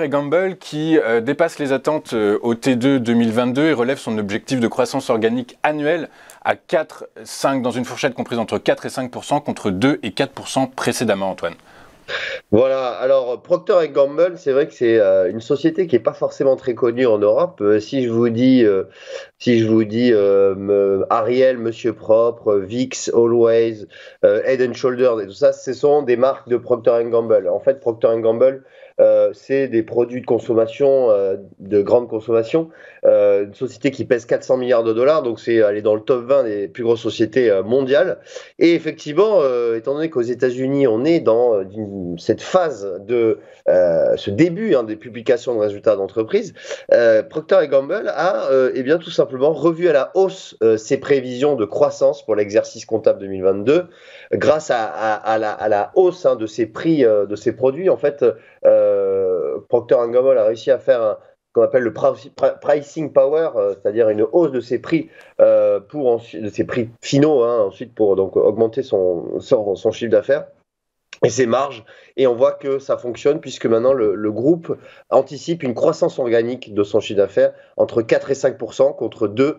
et Gamble qui euh, dépasse les attentes euh, au T2 2022 et relève son objectif de croissance organique annuelle à 4, 5, dans une fourchette comprise entre 4 et 5 contre 2 et 4 précédemment, Antoine. Voilà, alors Procter Gamble, c'est vrai que c'est euh, une société qui n'est pas forcément très connue en Europe. Euh, si je vous dis, euh, Ariel, Monsieur Propre, Vicks, Always, Head and Shoulders et tout ça, ce sont des marques de Procter Gamble. En fait, Procter Gamble, c'est des produits de consommation, de grande consommation, une société qui pèse 400 milliards de dollars, donc c'est elle est dans le top 20 des plus grosses sociétés mondiales. Et effectivement, étant donné qu'aux États-Unis on est dans cette phase de euh, ce début hein, des publications de résultats d'entreprise, euh, Procter Gamble a euh, eh bien, tout simplement revu à la hausse ses prévisions de croissance pour l'exercice comptable 2022 grâce à, la, hausse hein, de ses prix de ses produits. En fait, Procter Gamble a réussi à faire ce qu'on appelle le pricing power, c'est-à-dire une hausse de ses prix pour ensuite, de ses prix finaux hein, ensuite pour donc augmenter son chiffre d'affaires et ses marges. Et on voit que ça fonctionne puisque maintenant le, groupe anticipe une croissance organique de son chiffre d'affaires entre 4 et 5 contre 2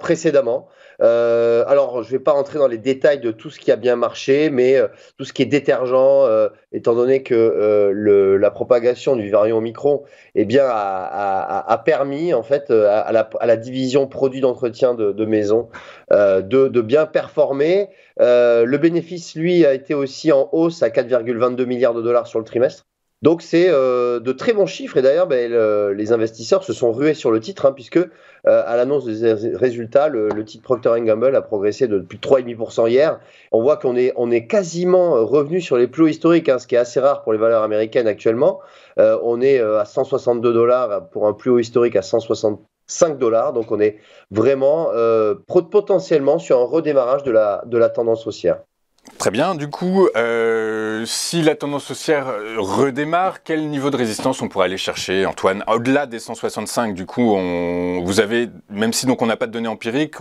précédemment. Euh, alors, je ne vais pas rentrer dans les détails de tout ce qui a bien marché, mais euh, tout ce qui est détergent, euh, étant donné que la propagation du variant Omicron eh bien, a, permis en fait à, la, division produits d'entretien de, maison de, bien performer. le bénéfice, lui, a été aussi en hausse 4,22 milliards de dollars sur le trimestre. Donc c'est euh, de très bons chiffres et d'ailleurs ben, les investisseurs se sont rués sur le titre hein, puisque euh, à l'annonce des résultats le, titre Procter Gamble a progressé de plus de 3,5% hier. On voit qu'on est, on est quasiment euh, revenu sur les plus hauts historiques, hein, ce qui est assez rare pour les valeurs américaines actuellement. on est à 162 dollars pour un plus haut historique à 165 dollars, donc on est vraiment potentiellement sur un redémarrage de la tendance haussière. Très bien, du coup, euh, si la tendance haussière euh, redémarre, quel niveau de résistance on pourrait aller chercher, Antoine Au-delà des 165, du coup, on, vous avez, même si donc on n'a pas de données empiriques,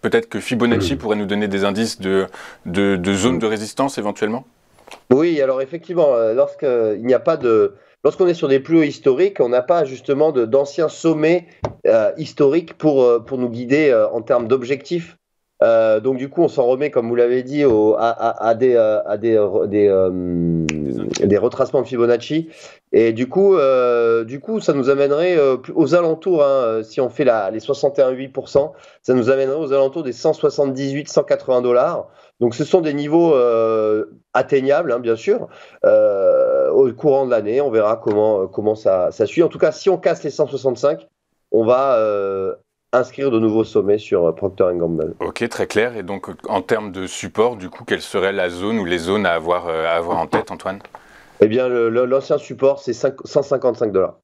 peut-être que Fibonacci pourrait nous donner des indices de, de zones de résistance éventuellement Oui, alors effectivement, euh, lorsqu'il n'y a pas de, lorsqu'on est sur des plus hauts historiques, on n'a pas justement d'anciens sommets historiques pour, nous guider en termes d'objectifs. Euh, donc du coup, on s'en remet, comme vous l'avez dit, à, des, des, retracements de Fibonacci. Et du coup, euh, du coup ça nous amènerait euh, aux alentours, hein, si on fait la, les 61,8%, ça nous amènerait aux alentours des 178-180 dollars. Donc ce sont des niveaux atteignables, hein, bien sûr, au courant de l'année. On verra comment, comment ça, ça suit. En tout cas, si on casse les 165, on va inscrire de nouveaux sommets sur euh, Procter Gamble. Ok, très clair. Et donc, euh, en termes de support, du coup, quelle serait la zone ou les zones à avoir, euh, à avoir en tête, Antoine Eh bien, l'ancien support, c'est 155 dollars.